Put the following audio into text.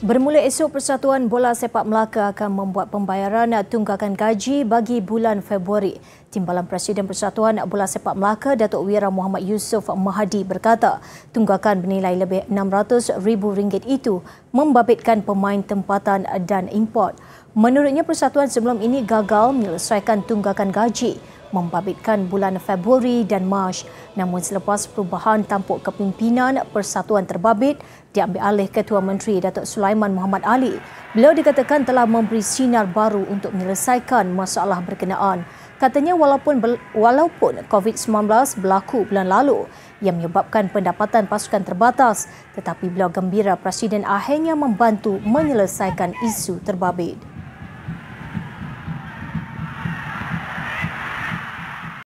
Bermula esok, Persatuan Bola Sepak Melaka akan membuat pembayaran tunggakan gaji bagi bulan Februari. Timbalan Presiden Persatuan Bola Sepak Melaka, Datuk Wira Muhammad Yusof Mahadi berkata, tunggakan bernilai lebih RM600,000 itu membabitkan pemain tempatan dan import. Menurutnya, Persatuan sebelum ini gagal menyelesaikan tunggakan gaji membabitkan bulan Februari dan Mac. Namun selepas perubahan tampuk kepimpinan Persatuan Terbabit diambil alih Ketua Menteri Datuk Sulaiman Muhammad Ali, beliau dikatakan telah memberi sinar baru untuk menyelesaikan masalah berkenaan. Katanya walaupun walaupun COVID-19 berlaku bulan lalu yang menyebabkan pendapatan pasukan terbatas, tetapi beliau gembira Presiden akhirnya membantu menyelesaikan isu terbabit.